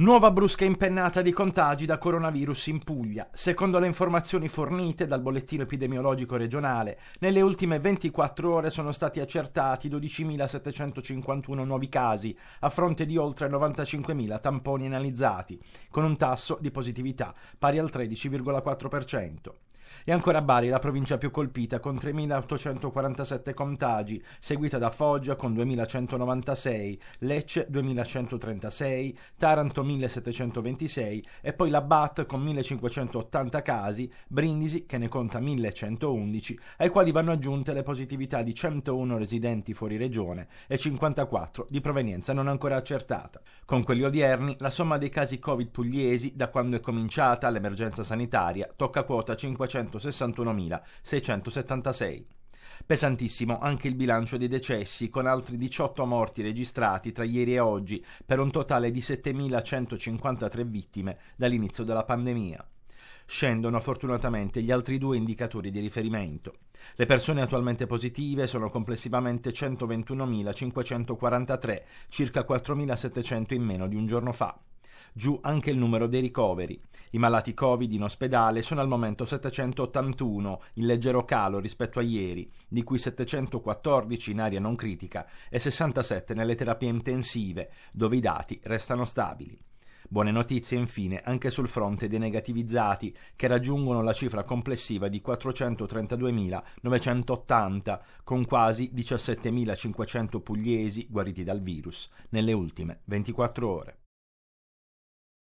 Nuova brusca impennata di contagi da coronavirus in Puglia. Secondo le informazioni fornite dal bollettino epidemiologico regionale, nelle ultime 24 ore sono stati accertati 12.751 nuovi casi, a fronte di oltre 95.000 tamponi analizzati, con un tasso di positività pari al 13,4%. E ancora Bari, la provincia più colpita, con 3.847 contagi, seguita da Foggia con 2.196, Lecce 2.136, Taranto 1.726 e poi la BAT con 1.580 casi, Brindisi che ne conta 1.111, ai quali vanno aggiunte le positività di 101 residenti fuori regione e 54 di provenienza non ancora accertata. Con quelli odierni, la somma dei casi Covid pugliesi da quando è cominciata l'emergenza sanitaria tocca quota 500 161.676. Pesantissimo anche il bilancio dei decessi, con altri 18 morti registrati tra ieri e oggi, per un totale di 7.153 vittime dall'inizio della pandemia. Scendono fortunatamente gli altri due indicatori di riferimento. Le persone attualmente positive sono complessivamente 121.543, circa 4.700 in meno di un giorno fa giù anche il numero dei ricoveri. I malati Covid in ospedale sono al momento 781, in leggero calo rispetto a ieri, di cui 714 in area non critica e 67 nelle terapie intensive, dove i dati restano stabili. Buone notizie infine anche sul fronte dei negativizzati, che raggiungono la cifra complessiva di 432.980, con quasi 17.500 pugliesi guariti dal virus nelle ultime 24 ore.